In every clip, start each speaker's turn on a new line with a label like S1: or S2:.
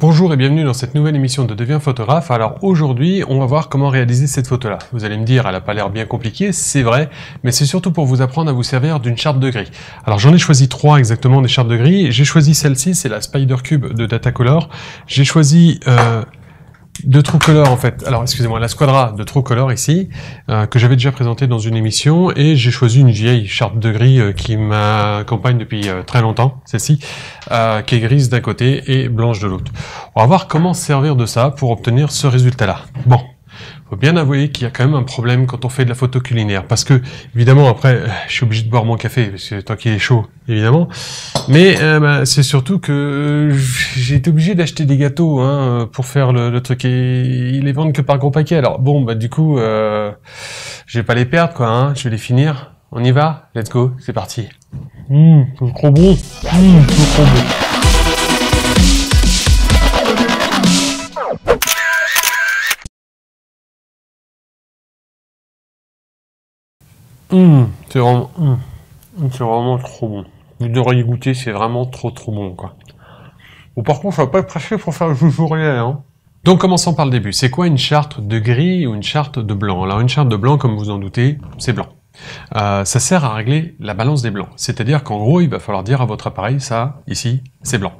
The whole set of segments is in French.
S1: Bonjour et bienvenue dans cette nouvelle émission de Deviens photographe. Alors aujourd'hui, on va voir comment réaliser cette photo-là. Vous allez me dire, elle n'a pas l'air bien compliquée, c'est vrai, mais c'est surtout pour vous apprendre à vous servir d'une charte de gris. Alors j'en ai choisi trois exactement des chartes de gris. J'ai choisi celle-ci, c'est la Spider Cube de Datacolor. J'ai choisi euh, de Color en fait. Alors excusez-moi, la Squadra de Color ici euh, que j'avais déjà présenté dans une émission et j'ai choisi une vieille charte de gris euh, qui m'accompagne depuis euh, très longtemps, celle-ci, qui est grise d'un côté et blanche de l'autre. On va voir comment servir de ça pour obtenir ce résultat-là. Bon, faut bien avouer qu'il y a quand même un problème quand on fait de la photo culinaire. Parce que, évidemment, après, euh, je suis obligé de boire mon café, parce que tant qu'il est chaud, évidemment. Mais euh, bah, c'est surtout que euh, j'ai été obligé d'acheter des gâteaux hein, pour faire le, truc. Et ils les vendent que par gros paquet. Alors bon, bah du coup, euh, je vais pas les perdre, quoi. Hein. Je vais les finir. On y va Let's go, c'est parti. Mmh, trop bon. Mmh, trop bon. Mmh. c'est vraiment, mmh. c'est vraiment trop bon. Vous devriez goûter, c'est vraiment trop trop bon quoi. Bon, par contre, ça va pas être pressé pour faire le joujou rien. Hein. Donc commençons par le début. C'est quoi une charte de gris ou une charte de blanc Alors une charte de blanc, comme vous en doutez, c'est blanc. Euh, ça sert à régler la balance des blancs. C'est-à-dire qu'en gros, il va falloir dire à votre appareil, ça, ici, c'est blanc.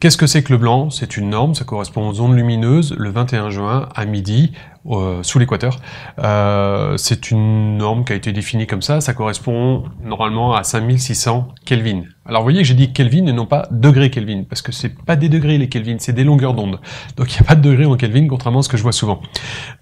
S1: Qu'est-ce que c'est que le blanc C'est une norme, ça correspond aux ondes lumineuses. Le 21 juin, à midi, euh, sous l'équateur. Euh, c'est une norme qui a été définie comme ça. Ça correspond normalement à 5600 Kelvin. Alors vous voyez que j'ai dit Kelvin et non pas degré Kelvin, parce que c'est pas des degrés les Kelvin, c'est des longueurs d'onde. Donc il n'y a pas de degrés en Kelvin, contrairement à ce que je vois souvent.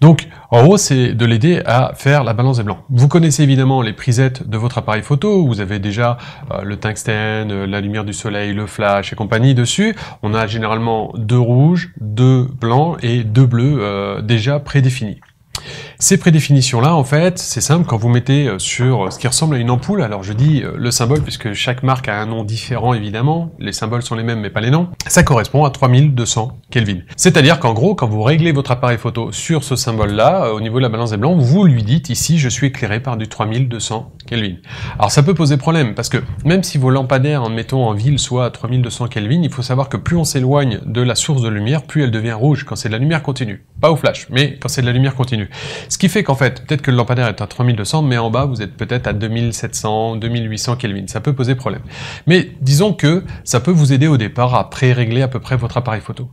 S1: Donc en gros, c'est de l'aider à faire la balance des blancs. Vous connaissez évidemment les prisettes de votre appareil photo, vous avez déjà euh, le tungstène, la lumière du soleil, le flash et compagnie dessus. On a généralement deux rouges, deux blancs et deux bleus déjà prédéfinis ces prédéfinitions-là, en fait, c'est simple, quand vous mettez euh, sur euh, ce qui ressemble à une ampoule, alors je dis euh, le symbole puisque chaque marque a un nom différent évidemment, les symboles sont les mêmes mais pas les noms, ça correspond à 3200 Kelvin. C'est-à-dire qu'en gros, quand vous réglez votre appareil photo sur ce symbole-là, au niveau de la balance des blancs, vous lui dites ici je suis éclairé par du 3200 Kelvin. Alors ça peut poser problème parce que même si vos lampadaires, en mettant en ville, soient à 3200 Kelvin, il faut savoir que plus on s'éloigne de la source de lumière, plus elle devient rouge quand c'est de la lumière continue. Pas au flash, mais quand c'est de la lumière continue. Ce qui fait qu'en fait, peut-être que le lampadaire est à 3200, mais en bas, vous êtes peut-être à 2700, 2800 Kelvin. Ça peut poser problème. Mais disons que ça peut vous aider au départ à pré-régler à peu près votre appareil photo.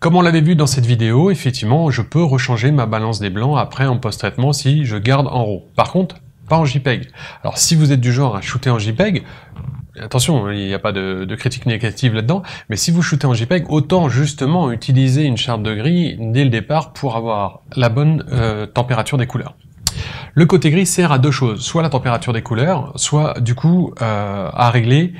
S1: Comme on l'avait vu dans cette vidéo, effectivement, je peux rechanger ma balance des blancs après en post-traitement si je garde en RAW. Par contre, pas en JPEG. Alors si vous êtes du genre à shooter en JPEG, attention, hein, il n'y a pas de, critique négative là-dedans, mais si vous shootez en JPEG, autant justement utiliser une charte de gris dès le départ pour avoir la bonne euh, température des couleurs. Le côté gris sert à deux choses, soit la température des couleurs, soit du coup euh, à régler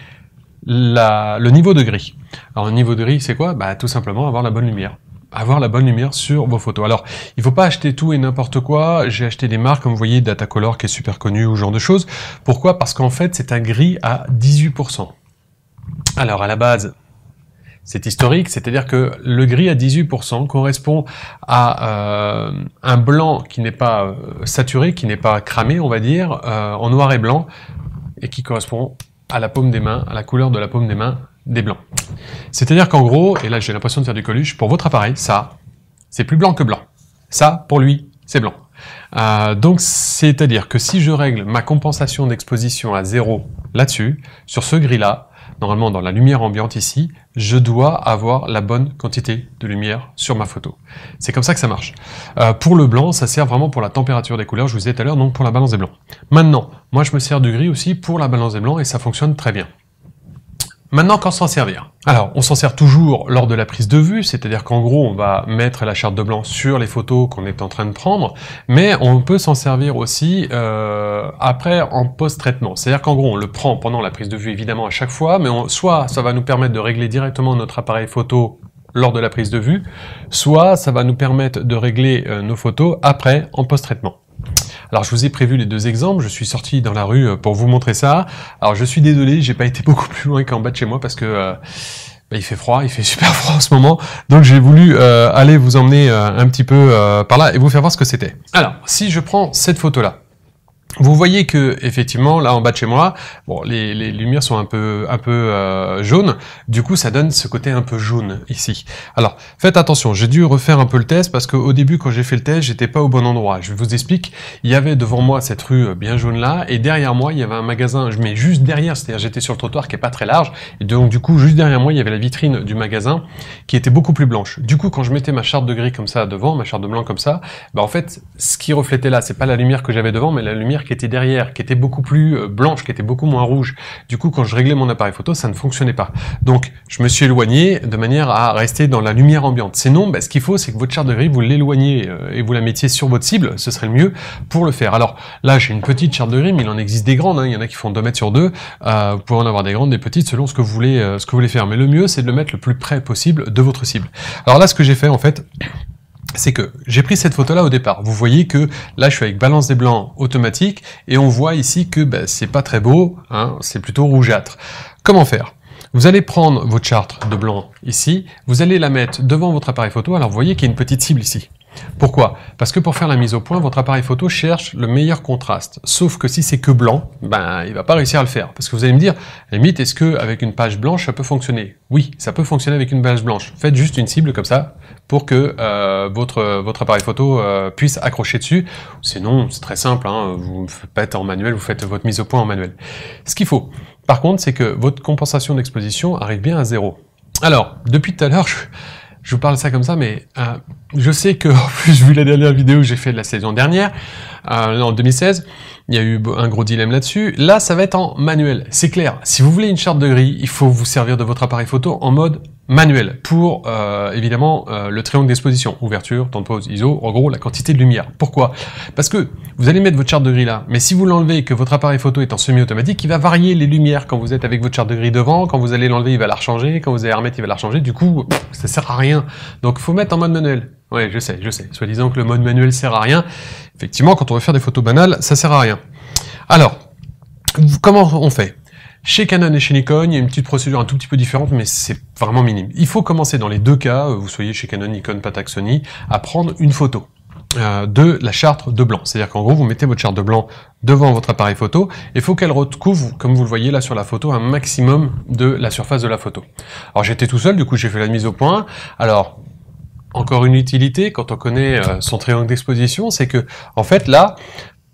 S1: le niveau de gris. Alors le niveau de gris, c'est quoi Bah tout simplement avoir la bonne lumière avoir la bonne lumière sur vos photos. Alors, il ne faut pas acheter tout et n'importe quoi. J'ai acheté des marques, comme vous voyez, Datacolor qui est super connu ou genre de choses. Pourquoi Parce qu'en fait, c'est un gris à 18%. Alors, à la base, c'est historique, c'est-à-dire que le gris à 18% correspond à euh, un blanc qui n'est pas euh, saturé, qui n'est pas cramé, on va dire, euh, en noir et blanc, et qui correspond à la paume des mains, à la couleur de la paume des mains des blancs. C'est-à-dire qu'en gros, et là j'ai l'impression de faire du coluche, pour votre appareil, ça, c'est plus blanc que blanc. Ça, pour lui, c'est blanc. Euh, donc c'est-à-dire que si je règle ma compensation d'exposition à zéro là-dessus, sur ce gris-là, normalement dans la lumière ambiante ici, je dois avoir la bonne quantité de lumière sur ma photo. C'est comme ça que ça marche. Euh, pour le blanc, ça sert vraiment pour la température des couleurs, je vous disais tout à l'heure, donc pour la balance des blancs. Maintenant, moi je me sers du gris aussi pour la balance des blancs et ça fonctionne très bien. Maintenant, quand s'en servir Alors, on s'en sert toujours lors de la prise de vue, c'est-à-dire qu'en gros, on va mettre la charte de blanc sur les photos qu'on est en train de prendre, mais on peut s'en servir aussi euh, après en post-traitement. C'est-à-dire qu'en gros, on le prend pendant la prise de vue, évidemment, à chaque fois, mais soit ça va nous permettre de régler directement notre appareil photo lors de la prise de vue, soit ça va nous permettre de régler euh, nos photos après en post-traitement. Alors je vous ai prévu les deux exemples, je suis sorti dans la rue euh, pour vous montrer ça. Alors je suis désolé, j'ai pas été beaucoup plus loin qu'en bas de chez moi parce que euh, bah, il fait froid, il fait super froid en ce moment, donc j'ai voulu euh, aller vous emmener un petit peu par là et vous faire voir ce que c'était. Alors si je prends cette photo là, vous voyez que effectivement là en bas de chez moi, bon les, les lumières sont un peu un peu euh, jaunes. Du coup, ça donne ce côté un peu jaune ici. Alors faites attention. J'ai dû refaire un peu le test parce qu'au début quand j'ai fait le test, j'étais pas au bon endroit. Je vous explique. Il y avait devant moi cette rue euh, bien jaune là et derrière moi il y avait un magasin. Je mets juste derrière, c'est-à-dire j'étais sur le trottoir qui est pas très large et donc du coup juste derrière moi il y avait la vitrine du magasin qui était beaucoup plus blanche. Du coup quand je mettais ma charte de gris comme ça devant, ma charte de blanc comme ça, bah en fait ce qui reflétait là, c'est pas la lumière que j'avais devant, mais la lumière qui était derrière, qui était beaucoup plus euh, blanche, qui était beaucoup moins rouge. Du coup, quand je réglais mon appareil photo, ça ne fonctionnait pas. Donc, je me suis éloigné de manière à rester dans la lumière ambiante. Sinon, ben, ce qu'il faut, c'est que votre charte de gris, vous l'éloignez euh, et vous la mettiez sur votre cible. Ce serait le mieux pour le faire. Alors là, j'ai une petite charte de gris, mais il en existe des grandes. Hein. Il y en a qui font 2 mètres sur 2. Euh, vous pouvez en avoir des grandes, des petites, selon ce que vous voulez, ce que vous voulez faire. Mais le mieux, c'est de le mettre le plus près possible de votre cible. Alors là, ce que j'ai fait, en fait, c'est que j'ai pris cette photo-là au départ. Vous voyez que là, je suis avec balance des blancs automatique et on voit ici que ben, c'est pas très beau, hein, c'est plutôt rougeâtre. Comment faire vous allez prendre votre charte de blanc ici, vous allez la mettre devant votre appareil photo, alors vous voyez qu'il y a une petite cible ici. Pourquoi Parce que pour faire la mise au point, votre appareil photo cherche le meilleur contraste. Sauf que si c'est que blanc, ben il va pas réussir à le faire. Parce que vous allez me dire, limite, est-ce que avec une page blanche ça peut fonctionner Oui, ça peut fonctionner avec une page blanche. Faites juste une cible comme ça, pour que euh, votre, appareil photo euh, puisse accrocher dessus. Sinon, c'est très simple, hein, vous ne faites pas être en manuel, vous faites votre mise au point en manuel. Ce qu'il faut, par contre, c'est que votre compensation d'exposition arrive bien à zéro. Alors, depuis tout à l'heure, je, vous parle ça comme ça, mais euh, je sais que, en vu la dernière vidéo que j'ai fait de la saison dernière, en 2016, il y a eu un gros dilemme là-dessus. Là, ça va être en manuel, c'est clair. Si vous voulez une charte de gris, il faut vous servir de votre appareil photo en mode manuel pour euh, évidemment euh, le triangle d'exposition, ouverture, temps de pause, ISO, en gros la quantité de lumière. Pourquoi Parce que vous allez mettre votre charte de gris là, mais si vous l'enlevez et que votre appareil photo est en semi-automatique, il va varier les lumières quand vous êtes avec votre charte de gris devant, quand vous allez l'enlever il va la rechanger, quand vous allez la remettre il va la rechanger, du coup ça sert à rien. Donc faut mettre en mode manuel. Ouais je sais, je sais, soit disant que le mode manuel sert à rien, effectivement quand on veut faire des photos banales ça sert à rien. Alors, comment on fait chez Canon et chez Nikon, il y a une petite procédure un tout petit peu différente, mais c'est vraiment minime. Il faut commencer dans les deux cas, euh, vous soyez chez Canon, Nikon, Pataxony, à prendre une photo euh, de la charte de blanc. C'est-à-dire qu'en gros, vous mettez votre charte de blanc devant votre appareil photo et faut qu'elle recouvre, comme vous le voyez là sur la photo, un maximum de la surface de la photo. Alors j'étais tout seul, du coup j'ai fait la mise au point. Alors encore une utilité quand on connaît euh, son triangle d'exposition, c'est que en fait là,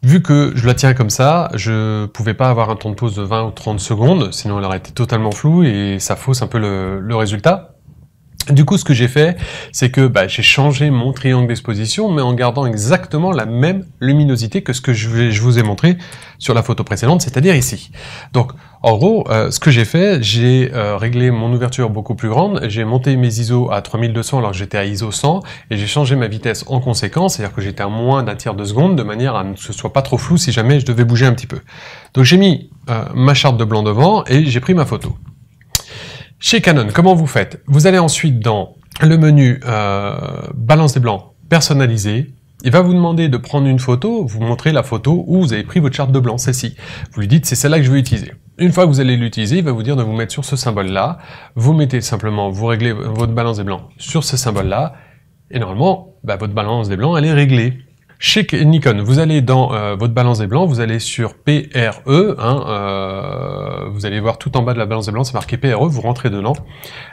S1: Vu que je la tiens comme ça, je pouvais pas avoir un temps de pause de 20 ou 30 secondes, sinon elle aurait été totalement floue et ça fausse un peu le résultat. Du coup, ce que j'ai fait, c'est que bah, j'ai changé mon triangle d'exposition, mais en gardant exactement la même luminosité que ce que je, vous ai montré sur la photo précédente, c'est-à-dire ici. Donc, en gros, euh, ce que j'ai fait, j'ai euh, réglé mon ouverture beaucoup plus grande, j'ai monté mes ISO à 3200 alors que j'étais à ISO 100, et j'ai changé ma vitesse en conséquence, c'est-à-dire que j'étais à moins d'un tiers de seconde, de manière à ne que ce soit pas trop flou si jamais je devais bouger un petit peu. Donc j'ai mis euh, ma charte de blanc devant, et j'ai pris ma photo. Chez Canon, comment vous faites Vous allez ensuite dans le menu euh, Balance des blancs personnalisé. Il va vous demander de prendre une photo, vous montrer la photo où vous avez pris votre charte de blanc, celle-ci. Vous lui dites c'est celle-là que je veux utiliser. Une fois que vous allez l'utiliser, il va vous dire de vous mettre sur ce symbole-là. Vous mettez simplement, vous réglez votre balance des blancs sur ce symbole-là. Et normalement, bah, votre balance des blancs, elle est réglée. Chez Nikon, vous allez dans euh, votre balance des blancs, vous allez sur PRE, hein, euh, vous allez voir tout en bas de la balance des blancs, c'est marqué PRE, vous rentrez dedans.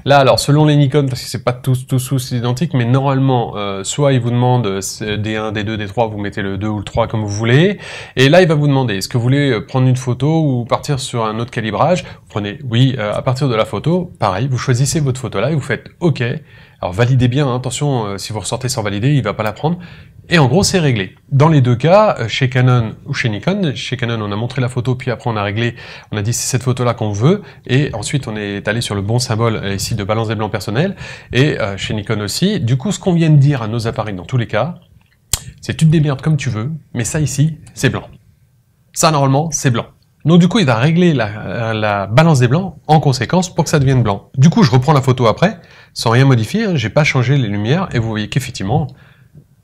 S1: Là, alors selon les Nikon, parce que c'est pas tous tous tous identiques, mais normalement, euh, soit il vous demande D1, D2, D3, vous mettez le 2 ou le 3 comme vous voulez, et là il va vous demander est-ce que vous voulez prendre une photo ou partir sur un autre calibrage. Vous prenez oui à partir de la photo, pareil, vous choisissez votre photo là et vous faites OK. Alors validez bien, hein, attention, euh, si vous ressortez sans valider, il va pas la prendre. Et en gros, c'est réglé. Dans les deux cas, euh, chez Canon ou chez Nikon, chez Canon, on a montré la photo, puis après on a réglé, on a dit c'est cette photo-là qu'on veut, et ensuite on est allé sur le bon symbole euh, ici de balance des blancs personnels, et chez Nikon aussi. Du coup, ce qu'on vient de dire à nos appareils dans tous les cas, c'est tu te démerdes comme tu veux, mais ça ici, c'est blanc. Ça, normalement, c'est blanc. Donc du coup, il va régler la, la balance des blancs en conséquence pour que ça devienne blanc. Du coup, je reprends la photo après, sans rien modifier, hein, j'ai pas changé les lumières, et vous voyez qu'effectivement,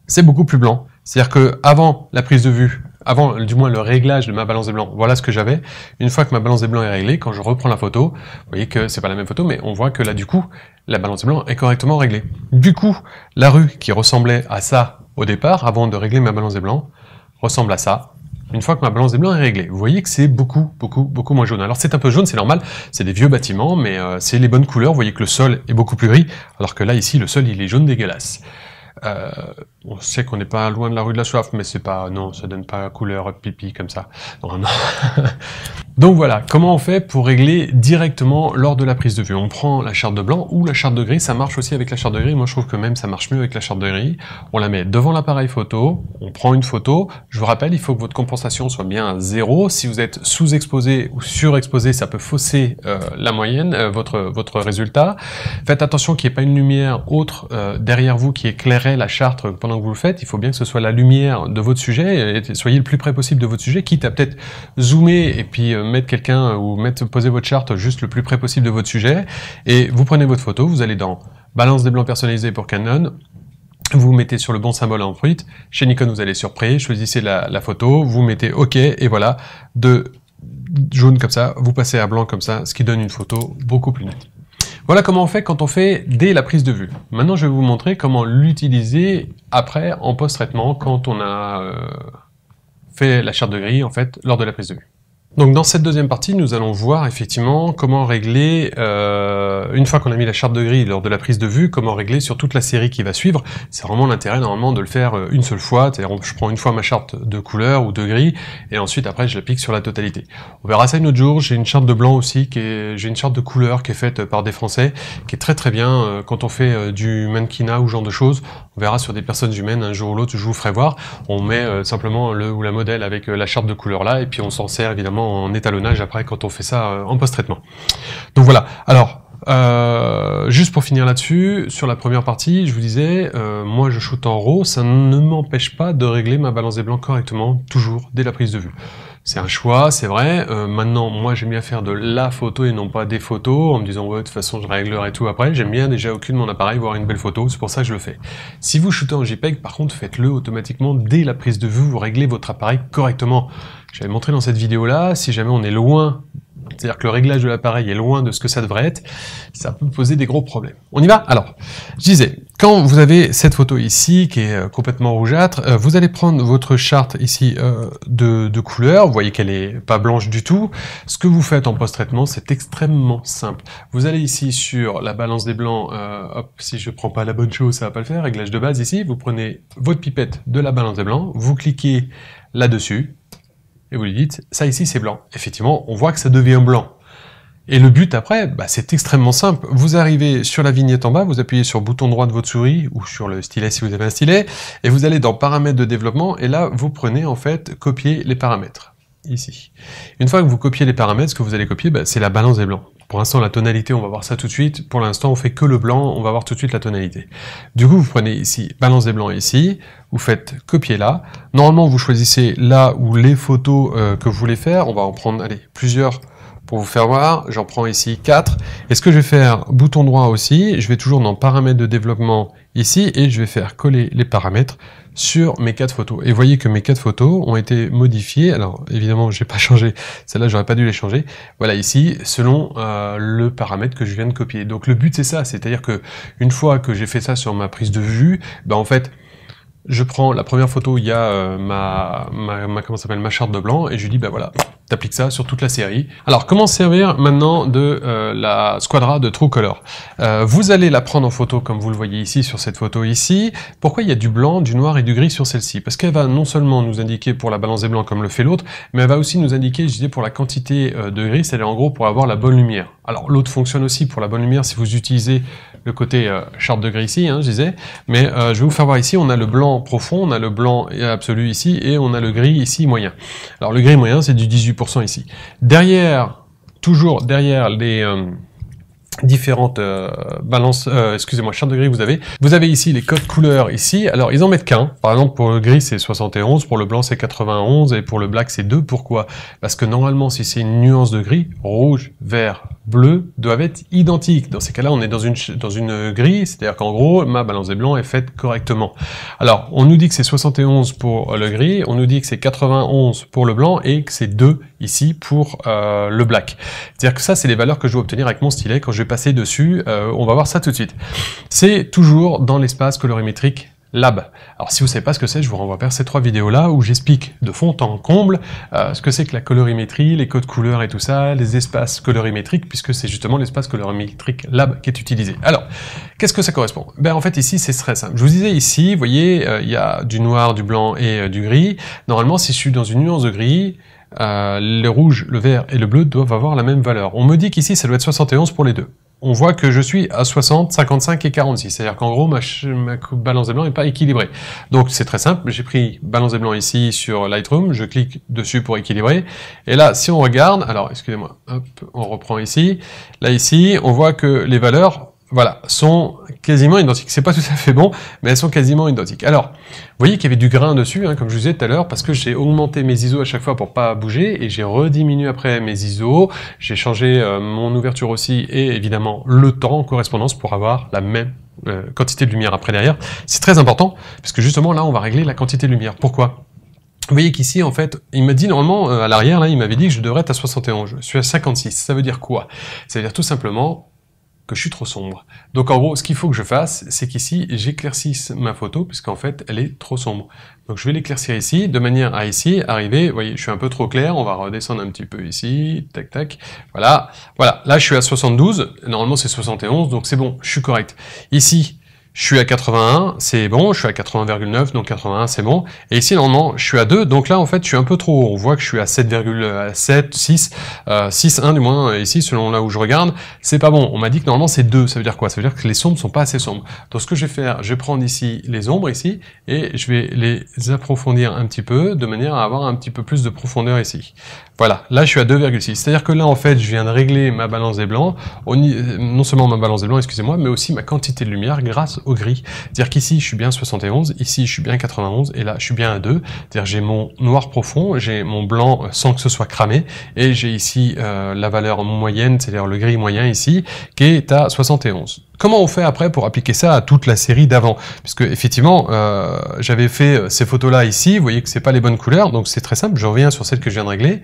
S1: c'est beaucoup plus blanc. C'est-à-dire que avant la prise de vue, avant du moins le réglage de ma balance des blancs, voilà ce que j'avais. Une fois que ma balance des blancs est réglée, quand je reprends la photo, vous voyez que c'est pas la même photo, mais on voit que là du coup, la balance des blancs est correctement réglée. Du coup, la rue qui ressemblait à ça au départ, avant de régler ma balance des blancs, ressemble à ça une fois que ma balance des blancs est réglée. Vous voyez que c'est beaucoup, beaucoup, beaucoup moins jaune. Alors c'est un peu jaune, c'est normal, c'est des vieux bâtiments, mais euh, c'est les bonnes couleurs. Vous voyez que le sol est beaucoup plus gris, alors que là, ici, le sol, il est jaune dégueulasse. Euh, on sait qu'on n'est pas loin de la rue de la soif, mais c'est pas, non, ça donne pas couleur pipi comme ça. non. Donc voilà, comment on fait pour régler directement lors de la prise de vue On prend la charte de blanc ou la charte de gris, ça marche aussi avec la charte de gris, moi je trouve que même ça marche mieux avec la charte de gris. On la met devant l'appareil photo, on prend une photo, je vous rappelle, il faut que votre compensation soit bien à zéro, si vous êtes sous-exposé ou surexposé, ça peut fausser euh, la moyenne, euh, votre, votre résultat. Faites attention qu'il n'y ait pas une lumière autre euh, derrière vous qui éclairait la charte pendant que vous le faites, il faut bien que ce soit la lumière de votre sujet, soyez le plus près possible de votre sujet, quitte à peut-être zoomer et puis mettre quelqu'un ou poser votre charte juste le plus près possible de votre sujet. Et vous prenez votre photo, vous allez dans Balance des blancs personnalisés pour Canon. Vous mettez sur le bon symbole en fruit. Chez Nikon, vous allez sur Pré, choisissez la, photo, vous mettez OK et voilà, de jaune comme ça, vous passez à blanc comme ça, ce qui donne une photo beaucoup plus nette. Voilà comment on fait quand on fait dès la prise de vue. Maintenant, je vais vous montrer comment l'utiliser après en post-traitement quand on a euh, fait la charte de gris en fait lors de la prise de vue. Donc dans cette deuxième partie, nous allons voir effectivement comment régler, euh, une fois qu'on a mis la charte de gris lors de la prise de vue, comment régler sur toute la série qui va suivre. C'est vraiment l'intérêt normalement de le faire euh, une seule fois, cest à je prends une fois ma charte de couleur ou de gris et ensuite après je l'applique sur la totalité. On verra ça une autre jour, j'ai une charte de blanc aussi, j'ai une charte de couleur qui est faite euh, par des Français, qui est très très bien quand on fait du mannequinat ou genre de choses. On verra sur des personnes humaines un jour ou l'autre, je vous ferai voir. On met simplement le ou la modèle avec la charte de couleur là, et puis on s'en sert évidemment en étalonnage après quand on fait ça euh, en post-traitement. Donc voilà. Alors, euh, juste pour finir là-dessus, sur la première partie, je vous disais, euh, moi je shoot en RAW, ça ne m'empêche pas de régler ma balance des blancs correctement, toujours dès la prise de vue. C'est un choix, c'est vrai. Euh, maintenant, moi, j'aime bien faire de la photo et non pas des photos en me disant, ouais, de toute façon, je réglerai tout après. J'aime bien déjà aucune mon appareil voir une belle photo. C'est pour ça que je le fais. Si vous shootez en JPEG, par contre, faites-le automatiquement dès la prise de vue. Vous réglez votre appareil correctement. J'avais montré dans cette vidéo-là, si jamais on est loin, c'est-à-dire que le réglage de l'appareil est loin de ce que ça devrait être, ça peut poser des gros problèmes. On y va Alors, je disais, quand vous avez cette photo ici qui est euh, complètement rougeâtre, euh, vous allez prendre votre charte ici euh, de, couleur, vous voyez qu'elle est pas blanche du tout. Ce que vous faites en post-traitement, c'est extrêmement simple. Vous allez ici sur la balance des blancs, hop, si je prends pas la bonne chose, ça va pas le faire, réglage de base ici, vous prenez votre pipette de la balance des blancs, vous cliquez là-dessus, et vous lui dites, ça ici c'est blanc. Effectivement, on voit que ça devient blanc. Et le but après, bah, c'est extrêmement simple. Vous arrivez sur la vignette en bas, vous appuyez sur bouton droit de votre souris ou sur le stylet si vous avez un stylet, et vous allez dans paramètres de développement, et là, vous prenez en fait copier les paramètres. Ici. Une fois que vous copiez les paramètres, ce que vous allez copier, bah, c'est la balance des blancs. Pour l'instant, la tonalité, on va voir ça tout de suite. Pour l'instant, on fait que le blanc, on va voir tout de suite la tonalité. Du coup, vous prenez ici, balance des blancs ici, vous faites copier là. Normalement, vous choisissez là où les photos euh, que vous voulez faire. On va en prendre, allez, plusieurs pour vous faire voir, j'en prends ici 4. Et ce que je vais faire, bouton droit aussi, je vais toujours dans paramètres de développement ici et je vais faire coller les paramètres sur mes quatre photos. Et vous voyez que mes quatre photos ont été modifiées. Alors évidemment, j'ai pas changé. celle là j'aurais pas dû les changer. Voilà ici, selon euh, le paramètre que je viens de copier. Donc le but c'est ça, c'est-à-dire que une fois que j'ai fait ça sur ma prise de vue, ben en fait, je prends la première photo, il y a euh, ma, comment s'appelle ma charte de blanc et je lui dis ben voilà, T'appliques ça sur toute la série. Alors, comment servir maintenant de euh, la Squadra de True Color euh, Vous allez la prendre en photo, comme vous le voyez ici, sur cette photo ici. Pourquoi il y a du blanc, du noir et du gris sur celle-ci Parce qu'elle va non seulement nous indiquer pour la balance des blancs, comme le fait l'autre, mais elle va aussi nous indiquer, je disais, pour la quantité euh, de gris, c'est-à-dire en gros pour avoir la bonne lumière. Alors, l'autre fonctionne aussi pour la bonne lumière si vous utilisez le côté charte euh, de gris ici, hein, je disais. Mais euh, je vais vous faire voir ici, on a le blanc profond, on a le blanc euh, absolu ici, et on a le gris ici moyen. Alors le gris moyen, c'est du 18% ici. Derrière, toujours derrière les différentes euh, balances, euh, excusez-moi, chartes de gris que vous avez. Vous avez ici les codes couleurs ici. Alors, ils en mettent qu'un. Par exemple, pour le gris, c'est 71, pour le blanc, c'est 91, et pour le black, c'est 2. Pourquoi Parce que normalement, si c'est une nuance de gris, rouge, vert, bleu doivent être identiques. Dans ces cas-là, on est dans une, dans une grille, c'est-à-dire qu'en gros, ma balance des blancs est faite correctement. Alors, on nous dit que c'est 71 pour le gris, on nous dit que c'est 91 pour le blanc et que c'est 2 ici pour euh, le black. C'est-à-dire que ça, c'est les valeurs que je dois obtenir avec mon stylet quand je passer dessus. Euh, on va voir ça tout de suite. C'est toujours dans l'espace colorimétrique Lab. Alors si vous ne savez pas ce que c'est, je vous renvoie vers ces trois vidéos-là où j'explique de fond en comble euh, ce que c'est que la colorimétrie, les codes couleurs et tout ça, les espaces colorimétriques, puisque c'est justement l'espace colorimétrique Lab qui est utilisé. Alors, qu'est-ce que ça correspond ben, En fait ici, c'est très simple. Je vous disais ici, vous voyez, euh, il y a du noir, du blanc et du gris. Normalement, si je suis dans une nuance de gris, les euh, le rouge, le vert et le bleu doivent avoir la même valeur. On me dit qu'ici, ça doit être 71 pour les deux. On voit que je suis à 60, 55 et 46. C'est-à-dire qu'en gros, ma, ma balance des blancs n'est pas équilibrée. Donc c'est très simple. J'ai pris balance des blancs ici sur Lightroom. Je clique dessus pour équilibrer. Et là, si on regarde, alors excusez-moi, on reprend ici. Là ici, on voit que les valeurs voilà, sont quasiment identiques. C'est pas tout à fait bon, mais elles sont quasiment identiques. Alors, vous voyez qu'il y avait du grain dessus, hein, comme je vous disais tout à l'heure, parce que j'ai augmenté mes ISO à chaque fois pour pas bouger, et j'ai rediminué après mes ISO, j'ai changé euh, mon ouverture aussi, et évidemment le temps en correspondance pour avoir la même euh, quantité de lumière après derrière. C'est très important, parce que justement là, on va régler la quantité de lumière. Pourquoi vous voyez qu'ici, en fait, il m'a dit normalement, euh, à l'arrière, là, il m'avait dit que je devrais être à 71. Je suis à 56. Ça veut dire quoi Ça veut dire tout simplement, que je suis trop sombre. Donc en gros, ce qu'il faut que je fasse, c'est qu'ici, j'éclaircisse ma photo, puisqu'en fait, elle est trop sombre. Donc je vais l'éclaircir ici, de manière à ici, arriver, vous voyez, je suis un peu trop clair, on va redescendre un petit peu ici, tac tac, voilà, voilà, là je suis à 72, normalement c'est 71, donc c'est bon, je suis correct. Ici, je suis à 81, c'est bon, je suis à 80,9, donc 81 c'est bon, et ici normalement je suis à 2, donc là en fait je suis un peu trop haut, on voit que je suis à 7,7, 6, euh, 6, 1 euh, du moins ici selon là où je regarde, c'est pas bon, on m'a dit que normalement c'est 2, ça veut dire quoi Ça veut dire que les sombres sont pas assez sombres. Donc ce que je vais faire, je vais prendre ici les ombres ici, et je vais les approfondir un petit peu, de manière à avoir un petit peu plus de profondeur ici. Voilà, là je suis à 2,6, c'est-à-dire que là en fait je viens de régler ma balance des blancs, non seulement ma balance des blancs, excusez-moi, mais aussi ma quantité de lumière grâce au gris. C'est-à-dire qu'ici, je suis bien 71, ici, je suis bien 91, et là, je suis bien à 2. cest dire j'ai mon noir profond, j'ai mon blanc sans que ce soit cramé, et j'ai ici euh, la valeur moyenne, c'est-à-dire le gris moyen ici, qui est à 71. Comment on fait après pour appliquer ça à toute la série d'avant Puisque effectivement, euh, j'avais fait euh, ces photos-là ici, vous voyez que c'est pas les bonnes couleurs, donc c'est très simple, je reviens sur celle que je viens de régler.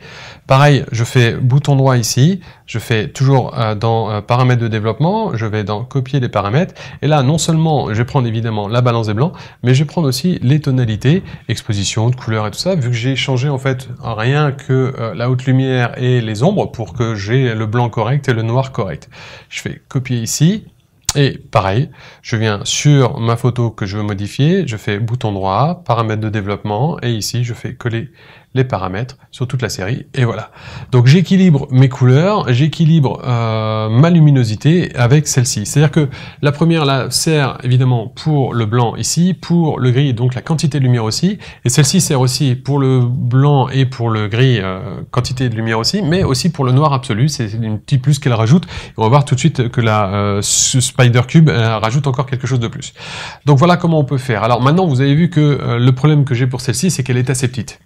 S1: Pareil, je fais bouton droit ici, je fais toujours euh, dans paramètres de développement, je vais dans copier les paramètres, et là non seulement je vais prendre évidemment la balance des blancs, mais je vais prendre aussi les tonalités, exposition, de couleur et tout ça, vu que j'ai changé en fait rien que la haute lumière et les ombres pour que j'ai le blanc correct et le noir correct. Je fais copier ici, et pareil, je viens sur ma photo que je veux modifier, je fais bouton droit, paramètres de développement, et ici je fais coller les paramètres sur toute la série, et voilà. Donc j'équilibre mes couleurs, j'équilibre euh, ma luminosité avec celle-ci. C'est-à-dire que la première là sert évidemment pour le blanc ici, pour le gris, donc la quantité de lumière aussi, et celle-ci sert aussi pour le blanc et pour le gris, euh, quantité de lumière aussi, mais aussi pour le noir absolu, c'est une petite plus qu'elle rajoute, on va voir tout de suite que la euh, Spider Cube rajoute encore quelque chose de plus. Donc voilà comment on peut faire. Alors maintenant vous avez vu que le problème que j'ai pour celle-ci, c'est qu'elle est assez petite.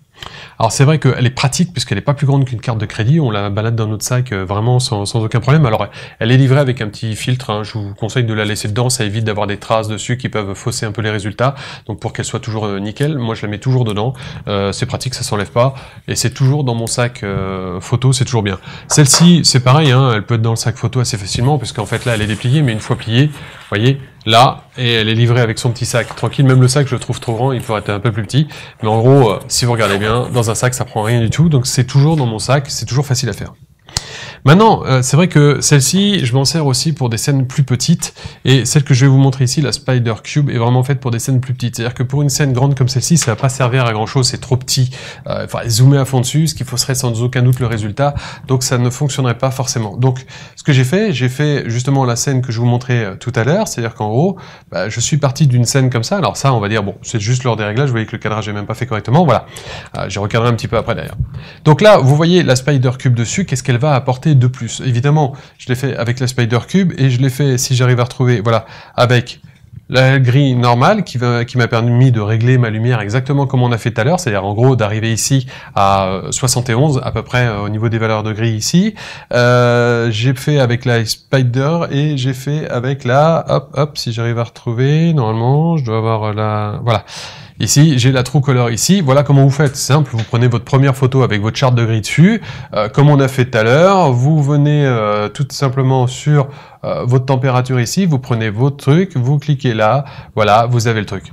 S1: Alors c'est vrai qu'elle est pratique puisqu'elle n'est pas plus grande qu'une carte de crédit, on la balade dans notre sac euh, vraiment sans, aucun problème. Alors elle est livrée avec un petit filtre, hein. je vous conseille de la laisser dedans, ça évite d'avoir des traces dessus qui peuvent fausser un peu les résultats. Donc pour qu'elle soit toujours euh, nickel, moi je la mets toujours dedans, euh, c'est pratique, ça s'enlève pas et c'est toujours dans mon sac photo, c'est toujours bien. Celle-ci c'est pareil, hein. elle peut être dans le sac photo assez facilement parce qu'en fait là elle est dépliée mais une fois pliée, vous voyez, là, et elle est livrée avec son petit sac. Tranquille, même le sac, je le trouve trop grand, il pourrait être un peu plus petit. Mais en gros, euh, si vous regardez bien, dans un sac, ça prend rien du tout. Donc c'est toujours dans mon sac, c'est toujours facile à faire. Maintenant, euh, c'est vrai que celle-ci, je m'en sers aussi pour des scènes plus petites, et celle que je vais vous montrer ici, la Spider Cube, est vraiment faite pour des scènes plus petites. C'est-à-dire que pour une scène grande comme celle-ci, ça va pas servir à grand-chose, c'est trop petit. Euh, enfin, faudrait zoomer à fond dessus, ce qui fausserait sans aucun doute le résultat, donc ça ne fonctionnerait pas forcément. Donc, ce que j'ai fait, j'ai fait justement la scène que je vous montrais euh, tout à l'heure, c'est-à-dire qu'en gros, bah, je suis parti d'une scène comme ça, alors ça, on va dire, bon, c'est juste lors des réglages, vous voyez que le cadrage n'est même pas fait correctement, voilà. j'ai recadré un petit peu après d'ailleurs. Donc là, vous voyez la Spider Cube dessus, qu'est-ce qu'elle va apporter de plus. Évidemment, je l'ai fait avec la Spider Cube et je l'ai fait, si j'arrive à retrouver, voilà, avec la grille normale qui, qui m'a permis de régler ma lumière exactement comme on a fait tout à l'heure, c'est-à-dire en gros d'arriver ici à 71 euh, à peu près euh, au niveau des valeurs de grille ici. Euh, j'ai fait avec la Spider et j'ai fait avec la hop hop si j'arrive à retrouver normalement je dois avoir la voilà Ici, j'ai la true color ici. Voilà comment vous faites. Simple, vous prenez votre première photo avec votre charte de gris dessus, euh, comme on a fait tout à l'heure. Vous venez euh, tout simplement sur euh, votre température ici, vous prenez votre truc, vous cliquez là, voilà, vous avez le truc.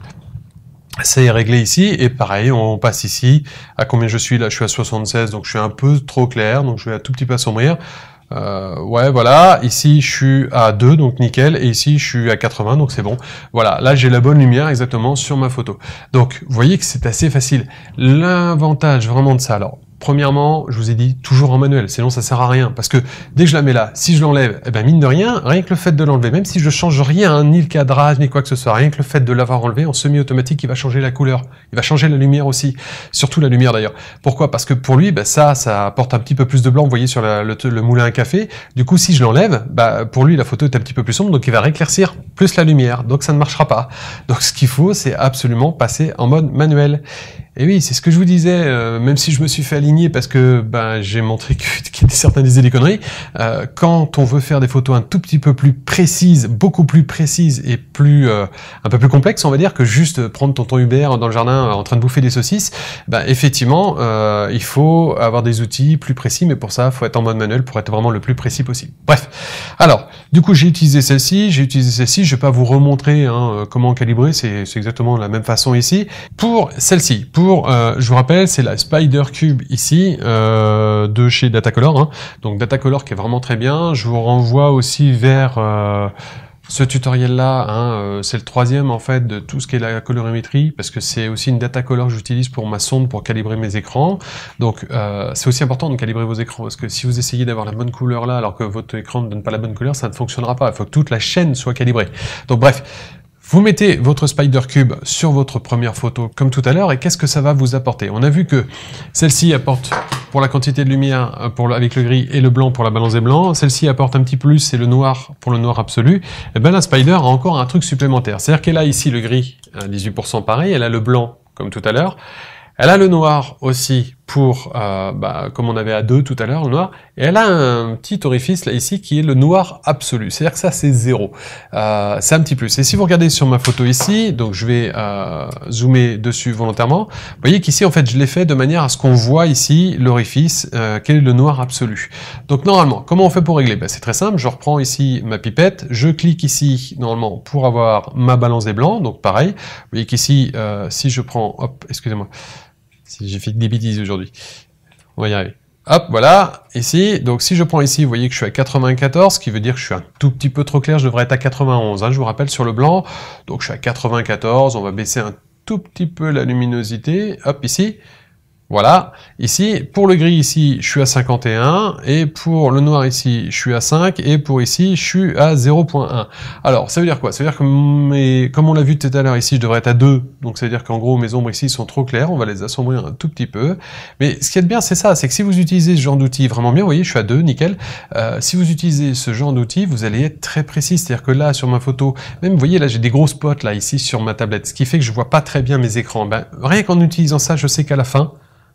S1: C'est réglé ici et pareil, on passe ici à combien je suis là, je suis à 76, donc je suis un peu trop clair, donc je vais un tout petit peu assombrir. Euh, ouais, voilà. Ici, je suis à 2, donc nickel. Et ici, je suis à 80, donc c'est bon. Voilà, là, j'ai la bonne lumière exactement sur ma photo. Donc, vous voyez que c'est assez facile. L'avantage vraiment de ça, alors, Premièrement, je vous ai dit toujours en manuel, sinon ça sert à rien. Parce que dès que je la mets là, si je l'enlève, eh ben mine de rien, rien que le fait de l'enlever, même si je change rien, hein, ni le cadrage, ni quoi que ce soit, rien que le fait de l'avoir enlevé en semi-automatique, il va changer la couleur, il va changer la lumière aussi, surtout la lumière d'ailleurs. Pourquoi Parce que pour lui, ben, ça, ça apporte un petit peu plus de blanc, vous voyez, sur le, moulin à café. Du coup, si je l'enlève, ben, pour lui, la photo est un petit peu plus sombre, donc il va éclaircir plus la lumière, donc ça ne marchera pas. Donc ce qu'il faut, c'est absolument passer en mode manuel. Et oui, c'est ce que je vous disais, euh, même si je me suis fait aligner parce que ben, j'ai montré que, certains disaient des conneries, euh, quand on veut faire des photos un tout petit peu plus précises, beaucoup plus précises et plus euh, un peu plus complexes, on va dire, que juste prendre tonton Hubert dans le jardin en train de bouffer des saucisses, ben, effectivement, il faut avoir des outils plus précis, mais pour ça, il faut être en mode manuel pour être vraiment le plus précis possible. Bref, alors, du coup, j'ai utilisé celle-ci, j'ai utilisé celle-ci, je vais pas vous remontrer hein, comment calibrer, c'est exactement la même façon ici. Pour celle-ci, pour euh, je vous rappelle, c'est la Spider Cube ici euh, de chez Datacolor. Hein. Donc Datacolor qui est vraiment très bien. Je vous renvoie aussi vers euh, ce tutoriel-là. Hein, c'est le troisième en fait de tout ce qui est la colorimétrie parce que c'est aussi une Datacolor que j'utilise pour ma sonde pour calibrer mes écrans. Donc c'est aussi important de calibrer vos écrans parce que si vous essayez d'avoir la bonne couleur là alors que votre écran ne donne pas la bonne couleur, ça ne fonctionnera pas. Il faut que toute la chaîne soit calibrée. Donc bref. Vous mettez votre Spider Cube sur votre première photo comme tout à l'heure et qu'est-ce que ça va vous apporter On a vu que celle-ci apporte pour la quantité de lumière euh, pour avec le gris et le blanc pour la balance des blancs, celle-ci apporte un petit plus, c'est le noir pour le noir absolu, et eh bien la Spider a encore un truc supplémentaire. C'est-à-dire qu'elle a ici le gris à hein, 18% pareil, elle a le blanc comme tout à l'heure, elle a le noir aussi pour, euh, bah, comme on avait à deux tout à l'heure, le noir, et elle a un petit orifice là ici qui est le noir absolu, c'est-à-dire que ça c'est zéro, euh, c'est un petit plus. Et si vous regardez sur ma photo ici, donc je vais euh, zoomer dessus volontairement, vous voyez qu'ici en fait je l'ai fait de manière à ce qu'on voit ici l'orifice, quel est le noir absolu. Donc normalement, comment on fait pour régler ben, C'est très simple, je reprends ici ma pipette, je clique ici normalement pour avoir ma balance des blancs, donc pareil, vous voyez qu'ici si je prends, hop, excusez-moi, si j'ai fait des bêtises aujourd'hui. On va y arriver. Hop, voilà, ici. Donc si je prends ici, vous voyez que je suis à 94, ce qui veut dire que je suis un tout petit peu trop clair, je devrais être à 91, hein, je vous rappelle, sur le blanc. Donc je suis à 94, on va baisser un tout petit peu la luminosité. Hop, ici. Voilà, ici, pour le gris ici, je suis à 51, et pour le noir ici, je suis à 5, et pour ici, je suis à 0.1. Alors, ça veut dire quoi Ça veut dire que, comme on l'a vu tout à l'heure ici, je devrais être à 2, donc ça veut dire qu'en gros, mes ombres ici sont trop claires, on va les assombrir un tout petit peu. Mais ce qui est bien, c'est ça, c'est que si vous utilisez ce genre d'outil vraiment bien, vous voyez, je suis à 2, nickel. Euh, si vous utilisez ce genre d'outil, vous allez être très précis, c'est-à-dire que là, sur ma photo, même, vous voyez, là, j'ai des gros spots, là, ici, sur ma tablette, ce qui fait que je vois pas très bien mes écrans. Ben, rien qu'en utilisant ça, je sais qu'à la fin,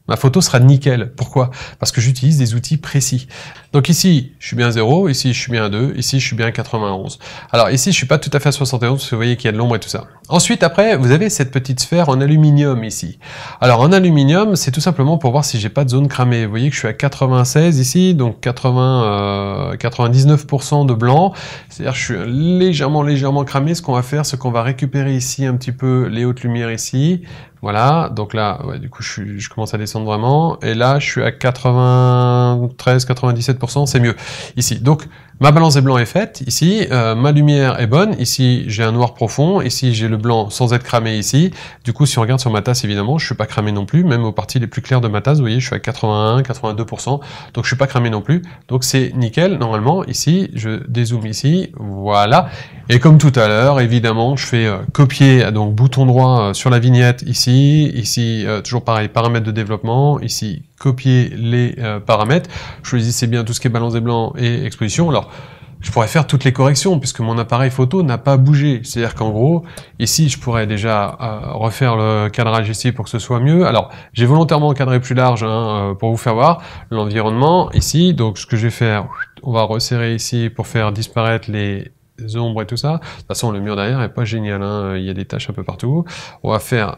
S1: Ma photo sera nickel. Pourquoi Parce que j'utilise des outils précis. Donc ici, je suis bien 0, ici je suis bien 2, ici je suis bien 91. Alors ici, je suis pas tout à fait à 71 parce que vous voyez qu'il y a de l'ombre et tout ça. Ensuite, après, vous avez cette petite sphère en aluminium ici. Alors en aluminium, c'est tout simplement pour voir si j'ai pas de zone cramée. Vous voyez que je suis à 96 ici, donc 80, 99% euh, de blanc. C'est-à-dire je suis légèrement, légèrement cramé. Ce qu'on va faire, c'est qu'on va récupérer ici un petit peu les hautes lumières ici voilà, donc là, du coup, je, commence à descendre vraiment. Et là, je suis à 93-97%, c'est mieux ici. Donc, ma balance des blancs est faite ici, euh, ma lumière est bonne. Ici, j'ai un noir profond. Ici, j'ai le blanc sans être cramé ici. Du coup, si on regarde sur ma tasse, évidemment, je suis pas cramé non plus. Même aux parties les plus claires de ma tasse, vous voyez, je suis à 81-82%. Donc, je suis pas cramé non plus. Donc, c'est nickel, normalement. Ici, je dézoome ici. Voilà. Et comme tout à l'heure, évidemment, je fais euh, copier, donc, bouton droit euh, sur la vignette ici ici, euh, toujours pareil, paramètres de développement, ici copier les euh, paramètres, choisissez bien tout ce qui est balance des blancs et exposition. Alors, je pourrais faire toutes les corrections puisque mon appareil photo n'a pas bougé. C'est-à-dire qu'en gros, ici, je pourrais déjà euh, refaire le cadrage ici pour que ce soit mieux. Alors, j'ai volontairement encadré plus large hein, pour vous faire voir l'environnement ici. Donc, ce que je vais faire, on va resserrer ici pour faire disparaître les ombres et tout ça. De toute façon, le mur derrière est pas génial. Hein. Il y a des taches un peu partout. On va faire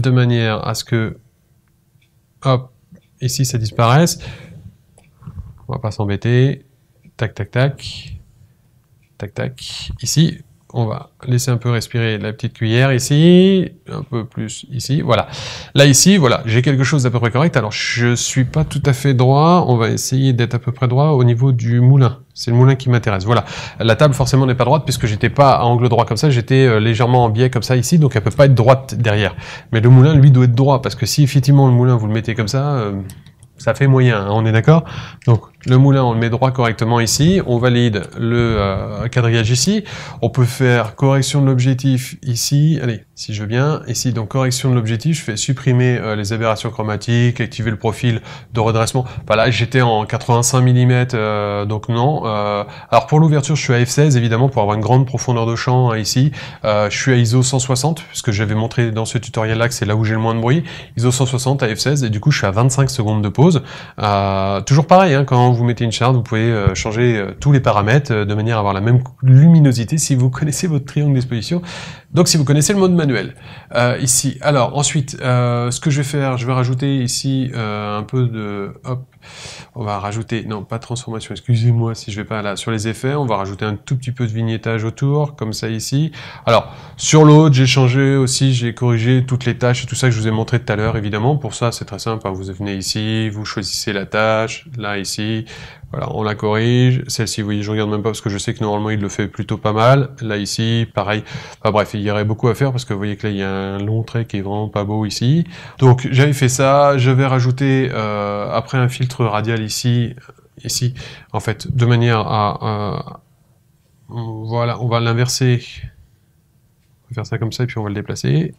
S1: de manière à ce que, hop, ici ça disparaisse. On va pas s'embêter. Tac, tac, tac. Tac, tac. Ici, on va laisser un peu respirer la petite cuillère ici, un peu plus ici, voilà. Là ici, voilà, j'ai quelque chose d'à peu près correct. Alors je suis pas tout à fait droit, on va essayer d'être à peu près droit au niveau du moulin. C'est le moulin qui m'intéresse. Voilà. La table forcément n'est pas droite puisque j'étais pas à angle droit comme ça, j'étais euh, légèrement en biais comme ça ici, donc elle peut pas être droite derrière. Mais le moulin lui doit être droit parce que si effectivement le moulin vous le mettez comme ça, euh, ça fait moyen, hein, on est d'accord Donc le moulin, on le met droit correctement ici. On valide le euh, quadrillage ici. On peut faire correction de l'objectif ici. Allez, si je veux bien, ici, donc correction de l'objectif, je fais supprimer euh, les aberrations chromatiques, activer le profil de redressement. Voilà, bah j'étais en 85 mm, euh, donc non. alors pour l'ouverture, je suis à f16 évidemment pour avoir une grande profondeur de champ hein, ici. je suis à ISO 160 puisque j'avais montré dans ce tutoriel-là que c'est là où j'ai le moins de bruit. ISO 160 à f16 et du coup je suis à 25 secondes de pause. toujours pareil hein, quand vous mettez une charte, vous pouvez euh, changer euh, tous les paramètres euh, de manière à avoir la même luminosité si vous connaissez votre triangle d'exposition. Donc si vous connaissez le mode manuel ici. Alors ensuite, ce que je vais faire, je vais rajouter ici un peu de hop on va rajouter, non, pas transformation, excusez-moi si je vais pas là. Sur les effets, on va rajouter un tout petit peu de vignettage autour, comme ça ici. Alors, sur l'autre, j'ai changé aussi, j'ai corrigé toutes les tâches et tout ça que je vous ai montré tout à l'heure, évidemment. Pour ça, c'est très simple. Hein. Vous venez ici, vous choisissez la tâche, là, ici on la corrige. Celle-ci, vous voyez, je regarde même pas parce que je sais que normalement il le fait plutôt pas mal. Là ici, pareil. Enfin bref, il y aurait beaucoup à faire parce que vous voyez que là il y a un long trait qui est vraiment pas beau ici. Donc j'avais fait ça. Je vais rajouter euh, après un filtre radial ici, ici, en fait, de manière à, euh, voilà, on va l'inverser. On va faire ça comme ça et puis on va le déplacer.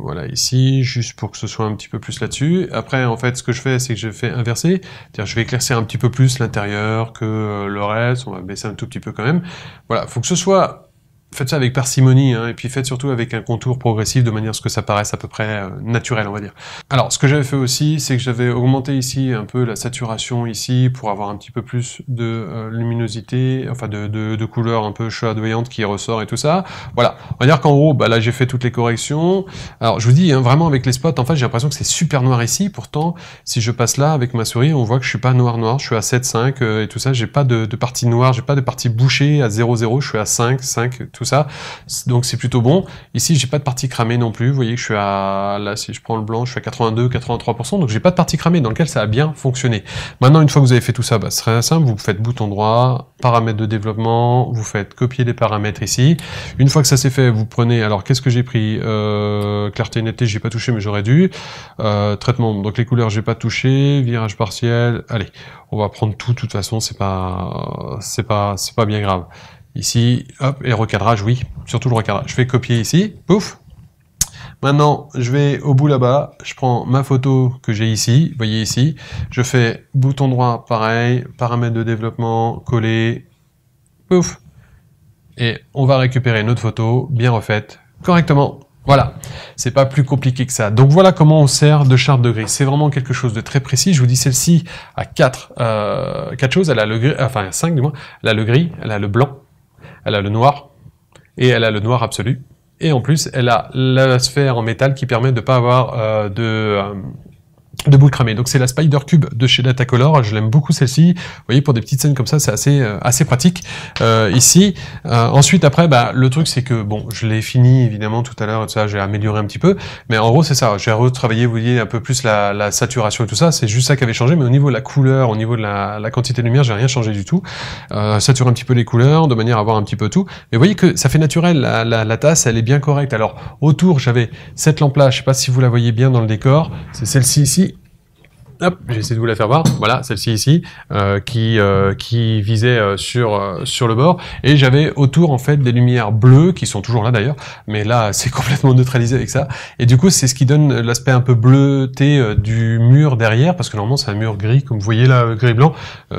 S1: Voilà, ici, juste pour que ce soit un petit peu plus là-dessus. Après, en fait, ce que je fais, c'est que je fais inverser. C'est-à-dire, je vais éclaircir un petit peu plus l'intérieur que euh, le reste. On va baisser un tout petit peu quand même. Voilà, faut que ce soit faites ça avec parcimonie, hein, et puis faites surtout avec un contour progressif de manière à ce que ça paraisse à peu près euh, naturel, on va dire. Alors, ce que j'avais fait aussi, c'est que j'avais augmenté ici un peu la saturation ici pour avoir un petit peu plus de euh, luminosité, enfin de, de, couleur un peu voyante qui ressort et tout ça. Voilà, on va dire qu'en gros, bah, là j'ai fait toutes les corrections. Alors, je vous dis, hein, vraiment avec les spots, en fait, j'ai l'impression que c'est super noir ici, pourtant, si je passe là avec ma souris, on voit que je suis pas noir-noir, je suis à 7, 5, euh, et tout ça, j'ai pas de, partie noire, j'ai pas de partie bouchée à 0, je suis à 5, 5, tout ça. Donc c'est plutôt bon. Ici, j'ai pas de partie cramée non plus. Vous voyez que je suis à, là, si je prends le blanc, je suis à 82, 83%. Donc j'ai pas de partie cramée dans lequel ça a bien fonctionné. Maintenant, une fois que vous avez fait tout ça, bah, c'est très simple. Vous faites bouton droit, paramètres de développement, vous faites copier les paramètres ici. Une fois que ça s'est fait, vous prenez, alors qu'est-ce que j'ai pris? Euh, clarté et netteté, j'ai pas touché, mais j'aurais dû. Euh, traitement, donc les couleurs, j'ai pas touché. Virage partiel. Allez. On va prendre tout, de toute façon, c'est pas, c'est pas, c'est pas bien grave. Ici, hop, et recadrage, oui, surtout le recadrage. Je fais copier ici, pouf. Maintenant, je vais au bout là-bas, je prends ma photo que j'ai ici, vous voyez ici, je fais bouton droit, pareil, paramètres de développement, coller, pouf. Et on va récupérer notre photo bien refaite correctement. Voilà, c'est pas plus compliqué que ça. Donc voilà comment on sert de charte de gris, C'est vraiment quelque chose de très précis. Je vous dis celle-ci a quatre, euh, quatre choses. Elle a le gris, enfin cinq du moins. Elle a le gris, elle a le blanc, elle a le noir, et elle a le noir absolu. Et en plus, elle a la sphère en métal qui permet de ne pas avoir euh, de, euh, de boule cramée. Donc c'est la Spider Cube de chez Datacolor, je l'aime beaucoup celle-ci. Vous voyez, pour des petites scènes comme ça, c'est assez euh, assez pratique euh, ici. Euh, ensuite, après, bah, le truc c'est que, bon, je l'ai fini évidemment tout à l'heure, et ça, j'ai amélioré un petit peu, mais en gros c'est ça, j'ai retravaillé, vous voyez, un peu plus la, saturation et tout ça, c'est juste ça qui avait changé, mais au niveau de la couleur, au niveau de la, quantité de lumière, j'ai rien changé du tout. saturer un petit peu les couleurs, de manière à avoir un petit peu tout. Mais vous voyez que ça fait naturel, la, tasse, elle est bien correcte. Alors, autour, j'avais cette lampe-là, je sais pas si vous la voyez bien dans le décor, c'est celle-ci ici, hop, j'essaie de vous la faire voir. Voilà, celle-ci ici, euh, qui, euh, qui visait euh, sur, euh, sur le bord. Et j'avais autour, en fait, des lumières bleues, qui sont toujours là d'ailleurs, mais là, c'est complètement neutralisé avec ça. Et du coup, c'est ce qui donne l'aspect un peu bleuté euh, du mur derrière, parce que normalement, c'est un mur gris, comme vous voyez là, gris-blanc,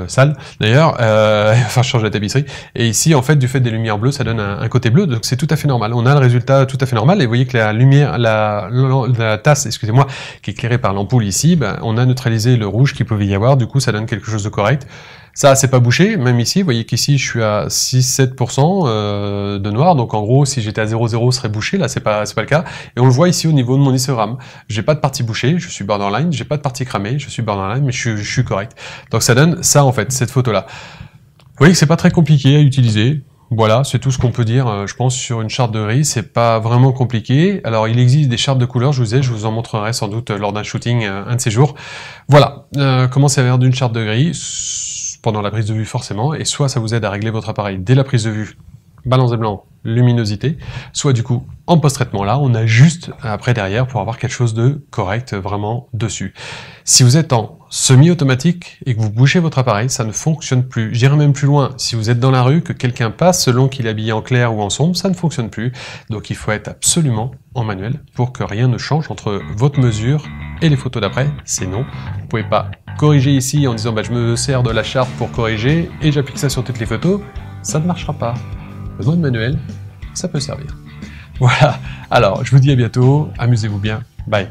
S1: sale d'ailleurs. enfin, je change la tapisserie. Et ici, en fait, du fait des lumières bleues, ça donne un, côté bleu, donc c'est tout à fait normal. On a le résultat tout à fait normal, et vous voyez que la lumière, la, la, tasse, excusez-moi, qui est éclairée par l'ampoule ici, ben, on a neutralisé le rouge qui pouvait y avoir. Du coup, ça donne quelque chose de correct. Ça, c'est pas bouché. Même ici, vous voyez qu'ici, je suis à 6-7% euh, de noir. Donc, en gros, si j'étais à 0,0, serait bouché. Là, c'est pas, pas le cas. Et on le voit ici au niveau de mon histogramme. J'ai pas de partie bouchée. Je suis borderline. J'ai pas de partie cramée. Je suis borderline, mais je, je suis correct. Donc, ça donne ça, en fait, cette photo-là. Vous voyez que c'est pas très compliqué à utiliser. Voilà, c'est tout ce qu'on peut dire, euh, je pense, sur une charte de gris C'est pas vraiment compliqué. Alors, il existe des chartes de couleurs, je vous ai, je vous en montrerai sans doute euh, lors d'un shooting euh, un de ces jours. Voilà, euh, comment servir d'une charte de gris pendant la prise de vue forcément, et soit ça vous aide à régler votre appareil dès la prise de vue, balance et blanc luminosité, soit du coup en post-traitement là, on a juste après derrière pour avoir quelque chose de correct vraiment dessus. Si vous êtes en semi-automatique et que vous bouchez votre appareil, ça ne fonctionne plus. J'irai même plus loin, si vous êtes dans la rue, que quelqu'un passe selon qu'il est habillé en clair ou en sombre, ça ne fonctionne plus. Donc il faut être absolument en manuel pour que rien ne change entre votre mesure et les photos d'après, non. vous pouvez pas corriger ici en disant bah, je me sers de la charte pour corriger et j'applique ça sur toutes les photos, ça ne marchera pas. Besoin de manuel, ça peut servir. Voilà, alors je vous dis à bientôt, amusez-vous bien, bye